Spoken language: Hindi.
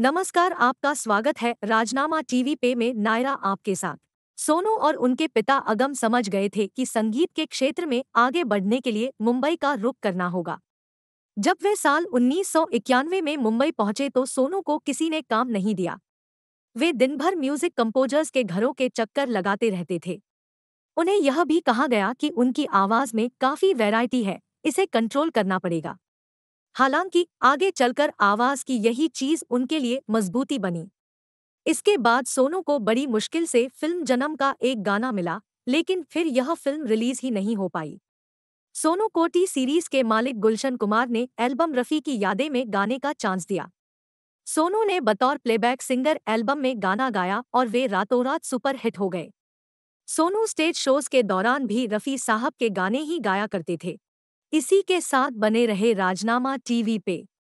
नमस्कार आपका स्वागत है राजनामा टीवी पे में नायरा आपके साथ सोनू और उनके पिता अगम समझ गए थे कि संगीत के क्षेत्र में आगे बढ़ने के लिए मुंबई का रुख करना होगा जब वे साल 1991 में मुंबई पहुंचे तो सोनू को किसी ने काम नहीं दिया वे दिन भर म्यूजिक कंपोजर्स के घरों के चक्कर लगाते रहते थे उन्हें यह भी कहा गया कि उनकी आवाज में काफी वैरायटी है इसे कंट्रोल करना पड़ेगा हालांकि आगे चलकर आवाज की यही चीज उनके लिए मजबूती बनी इसके बाद सोनू को बड़ी मुश्किल से फिल्म जन्म का एक गाना मिला लेकिन फिर यह फिल्म रिलीज ही नहीं हो पाई सोनू कोटी सीरीज के मालिक गुलशन कुमार ने एल्बम रफ़ी की यादें में गाने का चांस दिया सोनू ने बतौर प्लेबैक सिंगर एल्बम में गाना गाया और वे रातों रात सुपरहिट हो गए सोनू स्टेज शोज के दौरान भी रफ़ी साहब के गाने ही गाया करते थे इसी के साथ बने रहे राजनामा टीवी पे